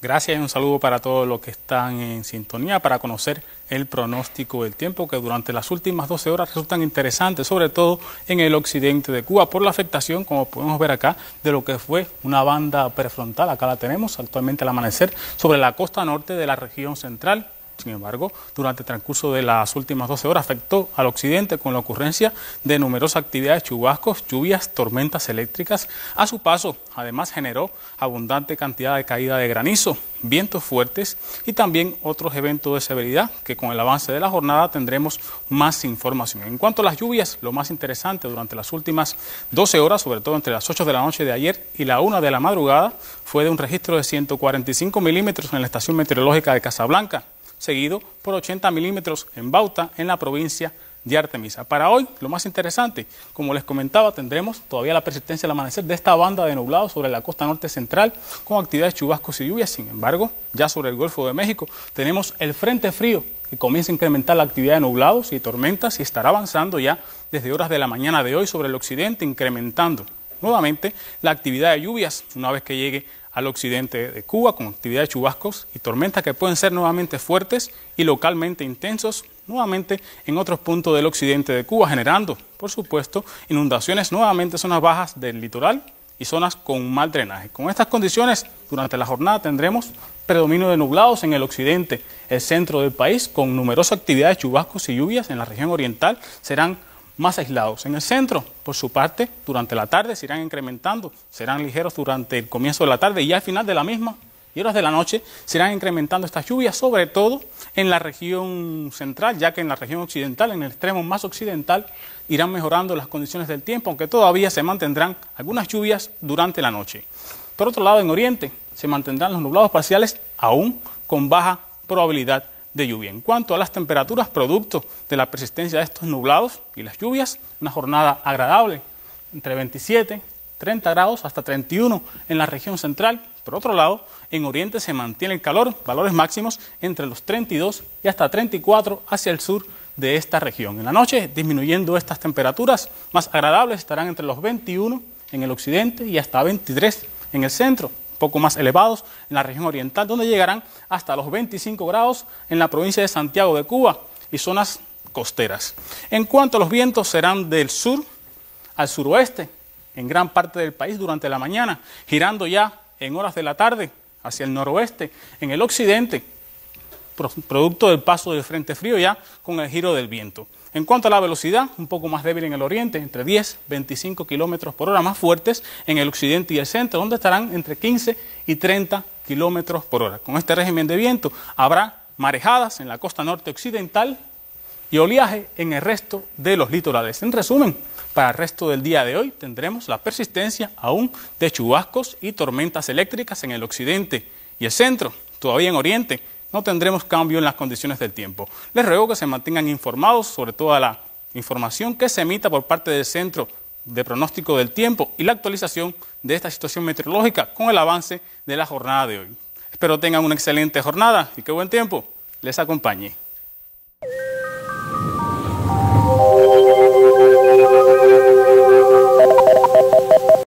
Gracias y un saludo para todos los que están en sintonía para conocer el pronóstico del tiempo que durante las últimas 12 horas resultan interesantes, sobre todo en el occidente de Cuba, por la afectación, como podemos ver acá, de lo que fue una banda prefrontal. Acá la tenemos actualmente al amanecer sobre la costa norte de la región central sin embargo, durante el transcurso de las últimas 12 horas afectó al occidente con la ocurrencia de numerosas actividades chubascos, lluvias, tormentas eléctricas. A su paso, además generó abundante cantidad de caída de granizo, vientos fuertes y también otros eventos de severidad que con el avance de la jornada tendremos más información. En cuanto a las lluvias, lo más interesante durante las últimas 12 horas, sobre todo entre las 8 de la noche de ayer y la 1 de la madrugada, fue de un registro de 145 milímetros en la estación meteorológica de Casablanca seguido por 80 milímetros en Bauta, en la provincia de Artemisa. Para hoy, lo más interesante, como les comentaba, tendremos todavía la persistencia del amanecer de esta banda de nublados sobre la costa norte central con actividades chubascos y lluvias. Sin embargo, ya sobre el Golfo de México tenemos el frente frío que comienza a incrementar la actividad de nublados y tormentas y estará avanzando ya desde horas de la mañana de hoy sobre el occidente, incrementando nuevamente la actividad de lluvias una vez que llegue al occidente de Cuba con actividad de chubascos y tormentas que pueden ser nuevamente fuertes y localmente intensos nuevamente en otros puntos del occidente de Cuba, generando, por supuesto, inundaciones nuevamente en zonas bajas del litoral y zonas con mal drenaje. Con estas condiciones, durante la jornada tendremos predominio de nublados en el occidente, el centro del país, con numerosa actividad de chubascos y lluvias en la región oriental serán más aislados. En el centro, por su parte, durante la tarde se irán incrementando, serán ligeros durante el comienzo de la tarde y ya al final de la misma y horas de la noche se irán incrementando estas lluvias, sobre todo en la región central, ya que en la región occidental, en el extremo más occidental, irán mejorando las condiciones del tiempo, aunque todavía se mantendrán algunas lluvias durante la noche. Por otro lado, en Oriente se mantendrán los nublados parciales aún con baja probabilidad en cuanto a las temperaturas, producto de la persistencia de estos nublados y las lluvias, una jornada agradable, entre 27, 30 grados hasta 31 en la región central. Por otro lado, en Oriente se mantiene el calor, valores máximos entre los 32 y hasta 34 hacia el sur de esta región. En la noche, disminuyendo estas temperaturas, más agradables estarán entre los 21 en el occidente y hasta 23 en el centro poco más elevados en la región oriental, donde llegarán hasta los 25 grados en la provincia de Santiago de Cuba y zonas costeras. En cuanto a los vientos, serán del sur al suroeste en gran parte del país durante la mañana, girando ya en horas de la tarde hacia el noroeste, en el occidente, producto del paso del frente frío ya con el giro del viento. En cuanto a la velocidad, un poco más débil en el oriente, entre 10 y 25 kilómetros por hora, más fuertes en el occidente y el centro, donde estarán entre 15 y 30 kilómetros por hora. Con este régimen de viento habrá marejadas en la costa norte occidental y oleaje en el resto de los litorales. En resumen, para el resto del día de hoy tendremos la persistencia aún de chubascos y tormentas eléctricas en el occidente y el centro, todavía en oriente, no tendremos cambio en las condiciones del tiempo. Les ruego que se mantengan informados sobre toda la información que se emita por parte del Centro de Pronóstico del Tiempo y la actualización de esta situación meteorológica con el avance de la jornada de hoy. Espero tengan una excelente jornada y que buen tiempo les acompañe.